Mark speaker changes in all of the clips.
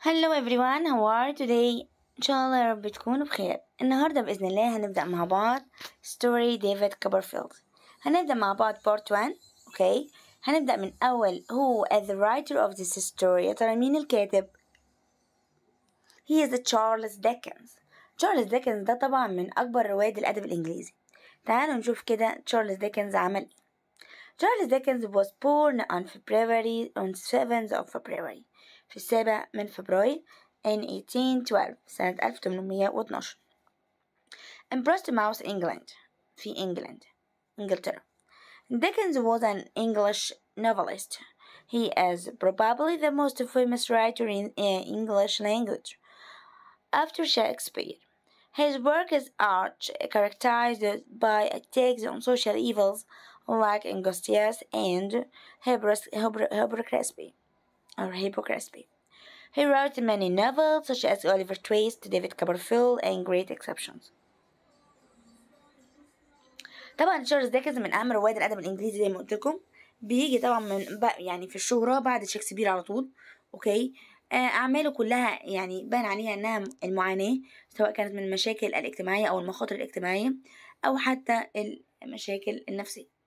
Speaker 1: هلو everyone how are today ان شاء الله يا رب تكونوا بخير النهاردة بإذن الله هنبدأ مع بعض ستوري ديفيد كوبرفيلد هنبدأ مع بعض بارت 1 اوكي هنبدأ من أول هو the writer of this story يا ترى مين الكاتب he is تشارلز ديكنز تشارلز ديكنز ده طبعا من أكبر رواد الأدب الإنجليزي تعالوا نشوف كده تشارلز ديكنز عمل ايه تشارلز ديكنز was born on February on 7th of February في السابع من فبراير in 1812 سنة 1812 in Portsmouth, England في England, إنجلترا Dickens was an English novelist. He is probably the most famous writer in uh, English language. After Shakespeare, his work is art characterized by attacks on social evils like injustice and hypocrisy. or hypocrisy. He wrote many novels such as Oliver Twist, David Copperfield, and Great Exceptions. طبعا تشارلز ديكنز من اهم رواد الادب الانجليزي زي ما قلت لكم بيجي طبعا من يعني في الشهرة بعد شكسبير على طول اوكي آه، أعماله كلها يعني بان عليها إنها المعاناة سواء كانت من المشاكل الاجتماعية أو المخاطر الاجتماعية أو حتى المشاكل النفسية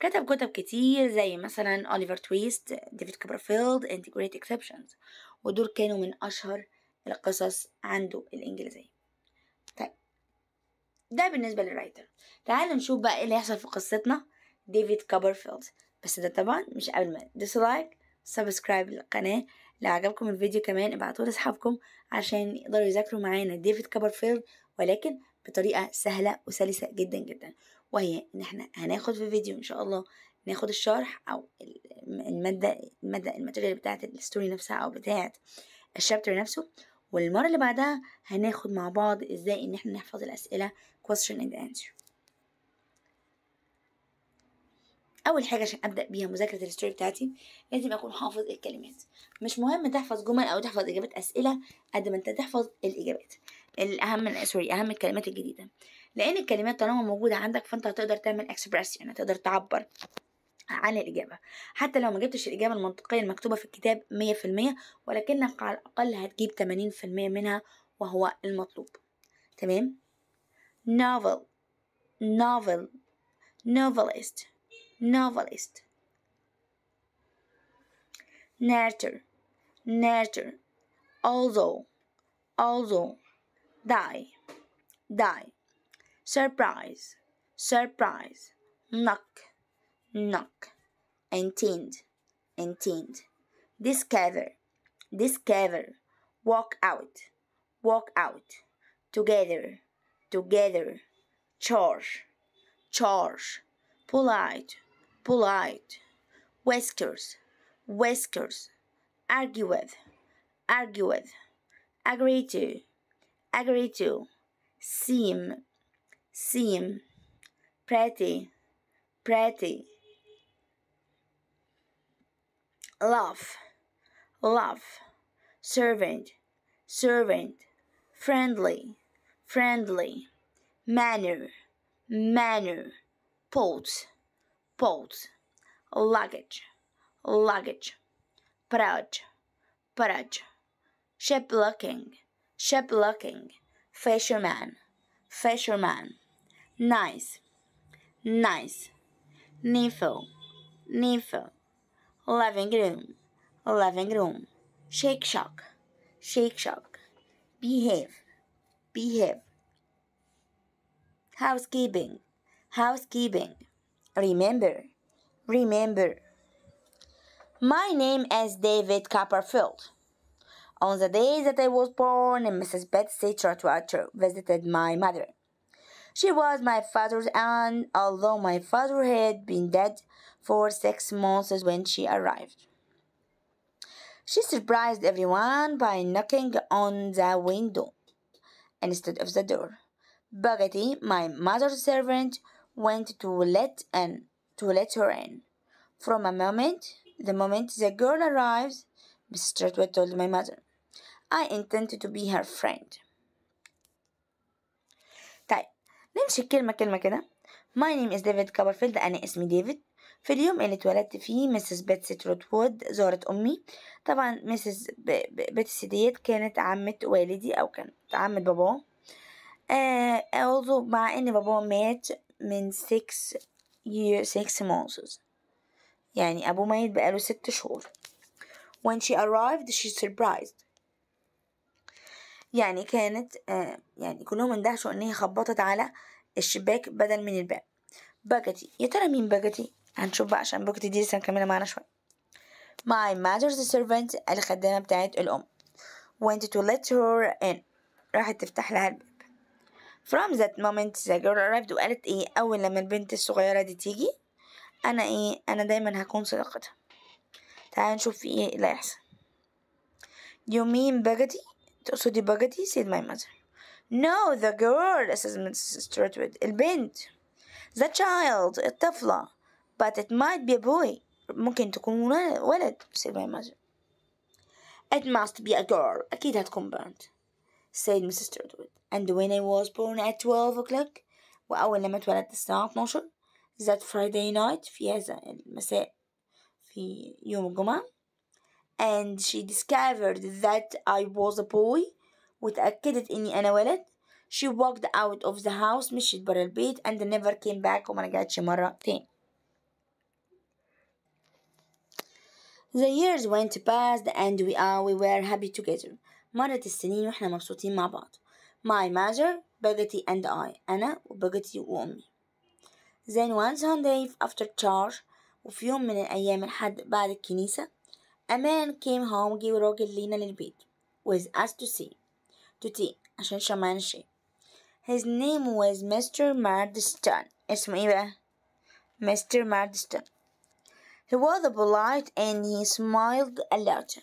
Speaker 1: كتب كتب كتير زي مثلا أوليفر تويست ديفيد كوبرفيلد اند جريت اكسبشنز ودول كانوا من أشهر القصص عنده الإنجليزية طيب ده بالنسبة للرايتر تعالوا نشوف بقى إيه اللي هيحصل في قصتنا ديفيد كوبرفيلد بس ده طبعا مش قبل ما ديسلايك سبسكرايب للقناة لو عجبكم الفيديو كمان ابعتوه لاصحابكم عشان يقدروا يذاكروا معانا ديفيد كوبرفيلد ولكن بطريقة سهلة وسلسة جدا جدا وهي ان احنا هناخد في فيديو ان شاء الله ناخد الشرح او المادة المادة الماتيريال بتاعة الستوري نفسها او بتاعة الشابتر نفسه والمرة اللي بعدها هناخد مع بعض ازاي ان احنا نحفظ الاسئلة question and answer اول حاجه عشان ابدا بيها مذاكره الستوري بتاعتي لازم اكون حافظ الكلمات مش مهم تحفظ جمل او تحفظ اجابات اسئله قد ما انت تحفظ الاجابات الاهم سوري اهم الكلمات الجديده لان الكلمات طالما موجوده عندك فانت هتقدر تعمل اكسبريس يعني هتقدر تعبر عن الإجابة حتى لو ما جبتش الإجابة المنطقية المكتوبة في الكتاب مية في المية ولكنك على الأقل هتجيب تمانين في المية منها وهو المطلوب تمام novel novel novelist novelist nurture nurture although although die die surprise, surprise, knock, knock, entend, entend, discover, discover, walk out, walk out, together, together, charge, charge, polite, polite, whiskers, whiskers, argue with, argue with, agree to, agree to, seem, seem, pretty, pretty. Love, love, servant, servant, friendly, friendly, manner, manner, pulse, pulse, luggage, luggage, proud, proud, Ship looking, ship looking, fisherman, fisherman nice, nice, niffle, niffle, living room, living room, shake shock, shake shock, behave, behave, housekeeping, housekeeping, remember, remember. My name is David Copperfield. On the day that I was born, Mrs. Betsy Trotwater visited my mother. She was my father's aunt, although my father had been dead for six months when she arrived. She surprised everyone by knocking on the window instead of the door. Bugatti, my mother's servant, went to let and to let her in. From a moment, the moment the girl arrives, Mister. Stratwood told my mother, I intended to be her friend. نمشي كلمة كلمة كده My name is David Copperfield أنا اسمي ديفيد في اليوم اللي اتولدت فيه مسز بيتسي تروتوود زارت أمي طبعا مسز بيتسي ديت كانت عمة والدي أو كانت عمة باباه آه مع إن باباه مات من 6 year 6 months يعني أبوه ميت بقاله ست شهور When she arrived she surprised يعني كانت آه، يعني كلهم اندهشوا إن هي خبطت على الشباك بدل من الباب باجتي يا ترى مين باجتي هنشوف بقى عشان باجتي دي لسه مكملة معانا شوية my mother's servant الخدامة بتاعت الأم went to let her in راحت تفتح لها الباب from that moment the girl arrived وقالت ايه أول لما البنت الصغيرة دي تيجي أنا ايه أنا دايما هكون صديقتها تعالى نشوف ايه اللي هيحصل you mean Bagatti the بجدي said my mother No the girl says Mrs Strutwood البنت The child الطفلة But it might be a boy ممكن تكون ولد said my mother It must be a girl أكيد هتكون بنت said Mrs Strutwood And when I was born at 12 o'clock وأول لما اتولدت الساعة 12 that Friday night في هذا المساء في يوم الجمعة and she discovered that I was a boy وتأكدت إني أنا ولد she walked out of the house مشيت برا البيت and never came back وما رجعتش مرة تاني The years went past and we are uh, we were happy together مرت السنين واحنا مبسوطين مع بعض My mother, Bugatti and I أنا وبوجتي وأمي Then one Sunday after church وفي يوم من الأيام الحد بعد الكنيسة a man came home gave جه a little bit, was asked to see to tea عشان شمعنا الشاي his name was Mr. Marston اسمه ايه بقى Mr. Marston he was polite and he smiled a lot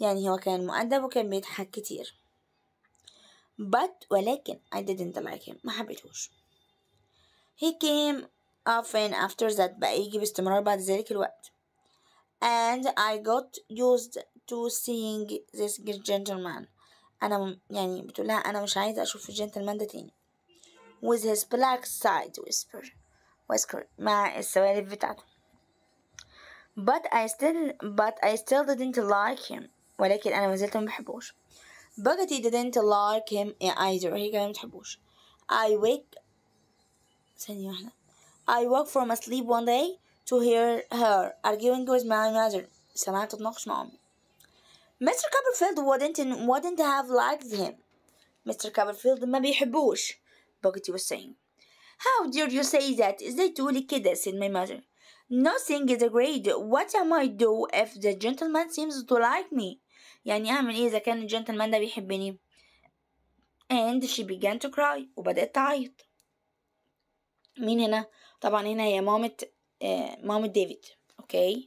Speaker 1: يعني هو كان مؤدب وكان بيضحك كتير but ولكن I didn't like him ما حبيتهوش he came often after that بقى يجي باستمرار بعد ذلك الوقت and I got used to seeing this gentleman أنا يعني بتقول لها أنا مش عايزة أشوف الجنتلمان ده تاني with his black side whisper whisker مع السوالف بتاعته but I still but I still didn't like him ولكن أنا ما مازلت مبحبوش but he didn't like him either هي كمان متحبوش I wake ثانية واحدة I woke from a sleep one day to hear her arguing with my mother. سمعت تتناقش مع أمي. Mr. Copperfield wouldn't wouldn't have liked him. Mr. Copperfield ما بيحبوش. Buggity was saying. How dare you say that? إزاي truly كده? said my mother. Nothing is agreed. What am I do if the gentleman seems to like me? يعني أعمل إيه إذا كان الجنتلمان ده بيحبني؟ And she began to cry وبدأت تعيط. مين هنا؟ طبعا هنا هي مامة uh, David, okay?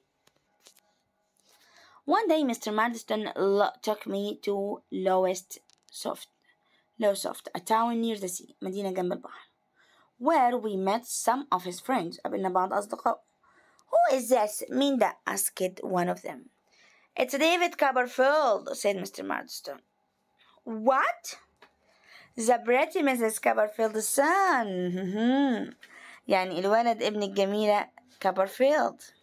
Speaker 1: One day, Mr. Marston took me to Lowest Soft, Low a town near the sea, مدينة جنب البحر, where we met some of his friends, قابلنا بعض أصدقاء. Who is this? مين ده? asked one of them. It's David Copperfield, said Mr. Marston. What? The pretty Mrs. Copperfield's son. يعني الولد ابن الجميلة Copperfield,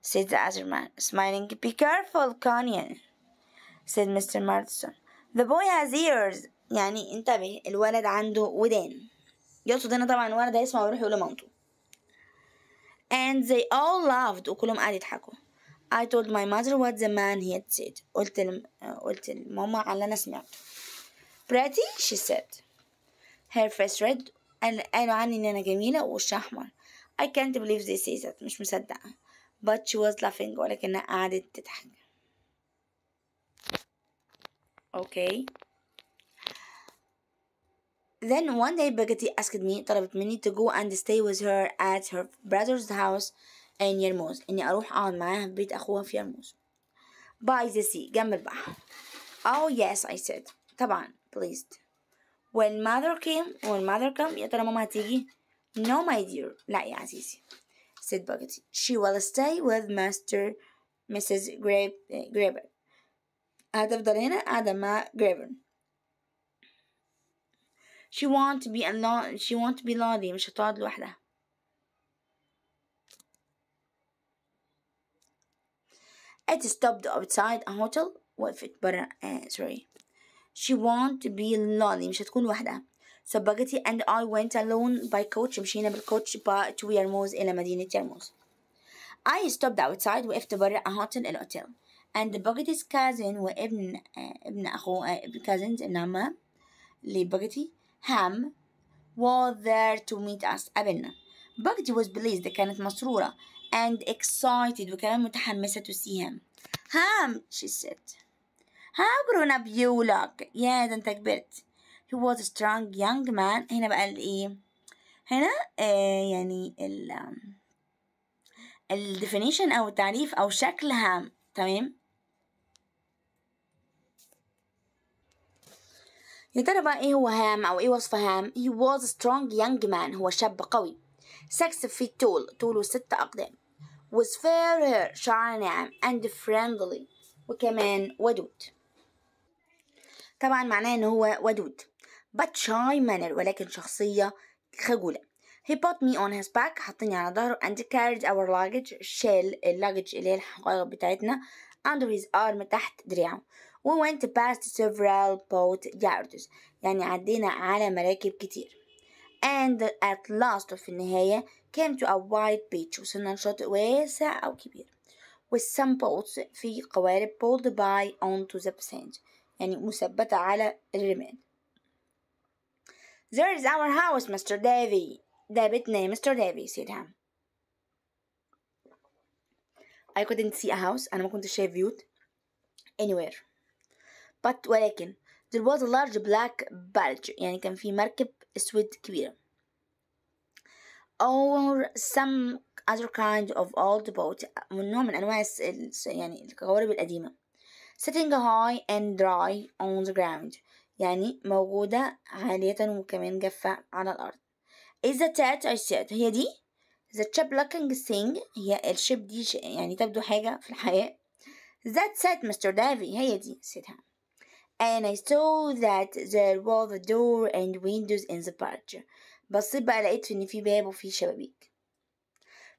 Speaker 1: said the other man, smiling. Be careful, Canyon, said Mr. Marston. The boy has ears. يعني انتبه الولد عنده ودان. يقصد هنا طبعا الولد هيسمع ويروح يقول لمامته. And they all laughed وكلهم قاعد يضحكوا. I told my mother what the man had said. قلت لم... قلت لماما على اللي أنا سمعته. Pretty she said. Her face red قالوا عني إن أنا جميلة ووشها أحمر. I can't believe this is it مش مصدقة but she was laughing ولكنها قعدت تضحك okay Then one day Bagatti asked me طلبت مني to go and stay with her at her brother's house in Yarmouz إني أروح أقعد معاها في بيت أخوها في يرموز by the sea جنب البحر oh yes I said طبعا pleased when mother came when mother came يا ترى ماما هتيجي No, my dear, لا يا said Bucket. She will stay with Master Mrs. Graver. هتفضل هنا قاعدة مع Graver. She won't be alone. She won't be lonely. مش هتقعد لوحدها. It stopped outside a hotel. وقفت برا. Uh, sorry. She won't be lonely. مش هتكون لوحدها. So سبقتي and I went alone by coach مشينا بالكوتش by to in إلى مدينة يرموز I stopped outside وقفت برا a hotel and بقتي's cousin وابن ابن أخوه ابن cousins ابن عمها اللي بقتي was there to meet us قابلنا بقتي was pleased كانت مسرورة and excited وكمان متحمسة to see him Ham, she said how grown up you look yeah ده انت كبرت he was a strong young man هنا بقى الايه هنا آه يعني ال الديفينيشن او التعريف او شكل هام تمام يا ترى بقى ايه هو هام او ايه وصف هام he was a strong young man هو شاب قوي six feet tall طوله ست اقدام with fair hair شعر ناعم and friendly وكمان ودود طبعا معناه ان هو ودود but shy manner ولكن شخصية خجولة he put me on his back حطني على ظهره and carried our luggage شال اللاجج اللي هي الحقائق بتاعتنا under his arm تحت دراعه we went past several boat yards يعني عدينا على مراكب كتير and at last في النهاية came to a wide beach وصلنا لشاطئ واسع أو كبير with some boats في قوارب pulled by onto the sand يعني مثبتة على الرمال There is our house, Mr. Davy. David named Mr. Davy, said him. I couldn't see a house and I couldn't see a بيوت anywhere but ولكن there was a large black barge يعني كان في مركب أسود كبير, or some other kind of old boat من نوع من أنواع يعني القوارب القديمة sitting high and dry on the ground يعني موجودة عالية وكمان جافة على الأرض إذا تات أشياء هي دي The chap looking thing هي الشيب دي يعني تبدو حاجة في الحياة That said Mr. Davy هي دي سيتها And I saw that there was a door and windows in the barge بصيت بقى لقيت إن في باب وفي شبابيك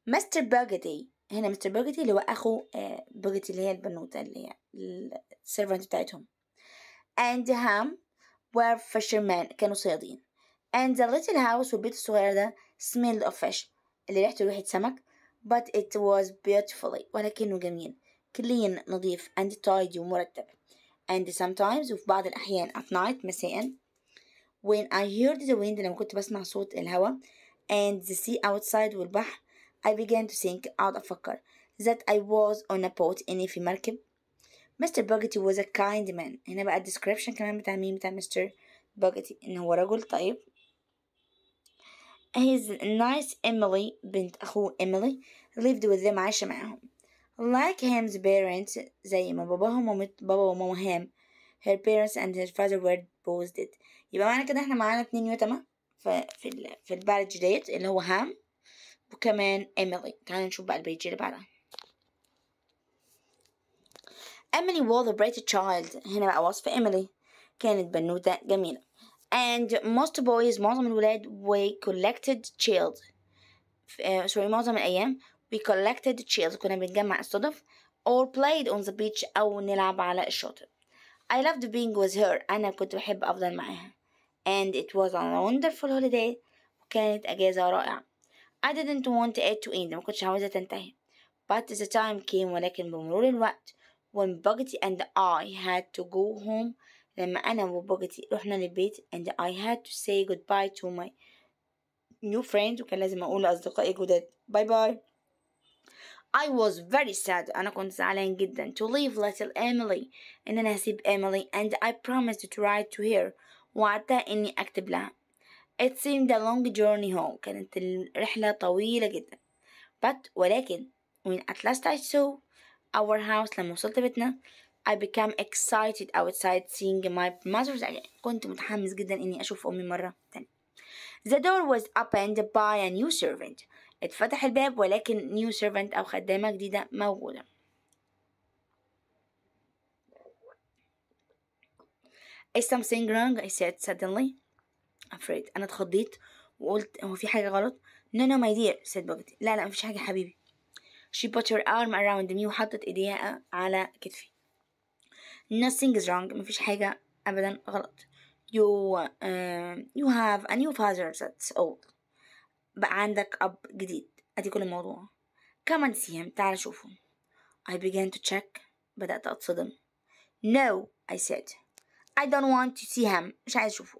Speaker 1: Mr. Bogaty هنا مستر بوجتي اللي هو اخو بوجتي آه، اللي هي البنوته اللي هي السيرفنت بتاعتهم and هم Where fishermen كانوا صيادين and the little house والبيت الصغير ده smelled of fish اللي ريحته ريحة سمك but it was beautifully ولكنه جميل clean نظيف and tidy ومرتب and sometimes وفي بعض الأحيان at night مساء when I heard the wind لما كنت بسمع صوت الهواء and the sea outside والبحر I began to think أقعد أفكر that I was on a boat إني في مركب مستر باجتي was a kind man هنا بقى الديسكريبشن كمان بتاع مين بتاع مستر باجتي ان هو رجل طيب his nice Emily بنت أخوه Emily lived with them عايشة معاهم like Ham's parents زي ما باباهم ومت بابا وماما هام her parents and her father were both dead يبقى معنى كده احنا معانا اتنين يتامى في ال في البارج ديت اللي هو هام وكمان إيميلي تعالوا نشوف بقى البيج اللي بعدها أملي was a pretty child هنا بقى وصف إيميلي كانت بنوتة جميلة and most boys معظم الولاد we collected chairs uh, sorry معظم الأيام we collected chairs كنا بنجمع الصدف or played on the beach أو نلعب على الشاطئ I loved being with her أنا كنت بحب أفضل معاها and it was a wonderful holiday وكانت أجازة رائعة I didn't want it to end ما كنتش عاوزة تنتهي but the time came ولكن بمرور الوقت when Buggy and I had to go home لما أنا وبوجتي رحنا للبيت and I had to say goodbye to my new friend وكان لازم أقول لأصدقائي جداد باي باي I was very sad أنا كنت زعلان جدا to leave little Emily إن أنا هسيب Emily and I promised to write to her وعدتها إني أكتب لها It seemed a long journey home كانت الرحلة طويلة جدا but ولكن when at last I saw our house لما وصلت بيتنا I became excited outside seeing my mother's again كنت متحمس جدا إني أشوف أمي مرة تانية The door was opened by a new servant اتفتح الباب ولكن new servant أو خدامة جديدة موجودة Is something wrong? I said suddenly afraid أنا اتخضيت وقلت هو في حاجة غلط No no my dear said Boggy لا لا مفيش حاجة حبيبي She put her arm around me وحطت ايديها على كتفي Nothing is wrong مفيش حاجة أبدا غلط You, uh, you have a new father that's old بقى عندك أب جديد أدي كل الموضوع Come and see him تعال شوفه I began to check بدأت أتصدم No I said I don't want to see him مش عايز أشوفه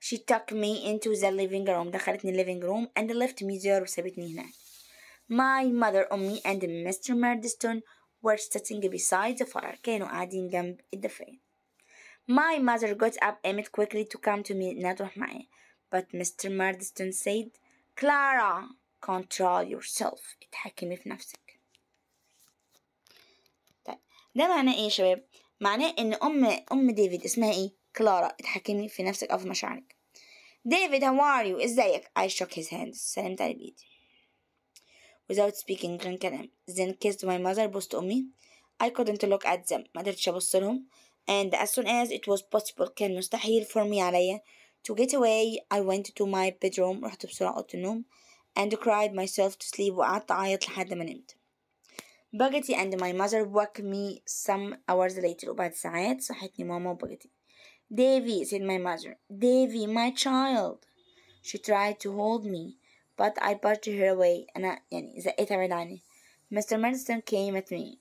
Speaker 1: She took me into the living room دخلتني living room and left me there وسابتني هناك My mother, me and Mr. Murdstone were sitting beside the fire, Kano adding them in the fire. My mother got up Emmett quickly to come to me, not Rahman, but Mr. Murdstone said, Clara, control yourself, اتحكمي في نفسك. طيب ده معناه ايه يا شباب؟ معناه ان ام ام ديفيد اسمها ايه؟ كلارا اتحكمي في نفسك او في مشاعرك. ديفيد how are you؟ ازيك؟ I shook his hand سلمت عليه بإيدي without speaking Glencairn, then kissed my mother both on me. I couldn't look at them ما قدرتش أبص لهم and as soon as it was possible كان مستحيل for me عليا to get away I went to my bedroom رحت بسرعة أوضة النوم and cried myself to sleep وقعدت أعيط لحد ما نمت Bugatti and my mother woke me some hours later وبعد ساعات صحتني ماما وباجتي Davy said my mother Davy my child She tried to hold me but I pushed her away and يعني زقيتها عني Mr. Murdstone came at me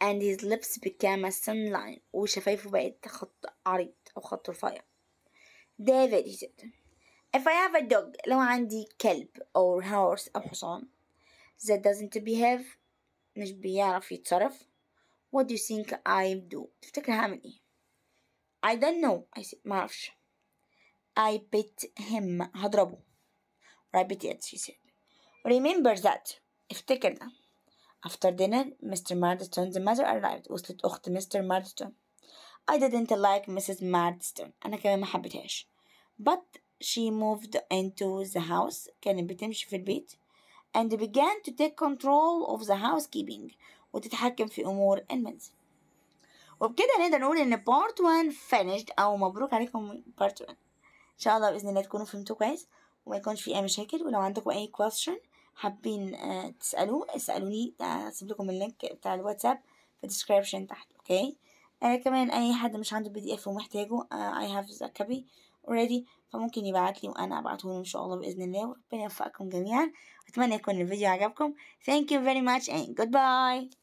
Speaker 1: and his lips became a sunline وشفايفه بقت خط عريض أو خط رفيع David he said If I have a dog لو عندي كلب or horse أو حصان that doesn't behave مش بيعرف يتصرف What do you think I do تفتكر هعمل إيه I don't know I said معرفش I bit him هضربه Rabbit she said. Remember that. افتكر After dinner, Mr. Murdstone's mother arrived. وصلت أخت Mr. Murdstone. I didn't like Mrs. Murdstone. أنا كمان ما حبيتهاش. But she moved into the house. كانت بتمشي في البيت. And began to take control of the housekeeping. وتتحكم في أمور المنزل. وبكده نقدر نقول ان part 1 finished او مبروك عليكم بارت 1 ان شاء الله باذن الله تكونوا فهمتوا كويس وما يكونش في اي مشاكل ولو عندكم اي question حابين آه، تسالوه اسالوني هسيب آه، لكم اللينك بتاع الواتساب في الديسكريبشن تحت اوكي آه كمان اي حد مش عنده بي دي اف ومحتاجه اي هاف ذا كوبي اوريدي فممكن يبعت لي وانا ابعته ان شاء الله باذن الله وربنا يوفقكم جميعا اتمنى يكون الفيديو عجبكم thank you very much and goodbye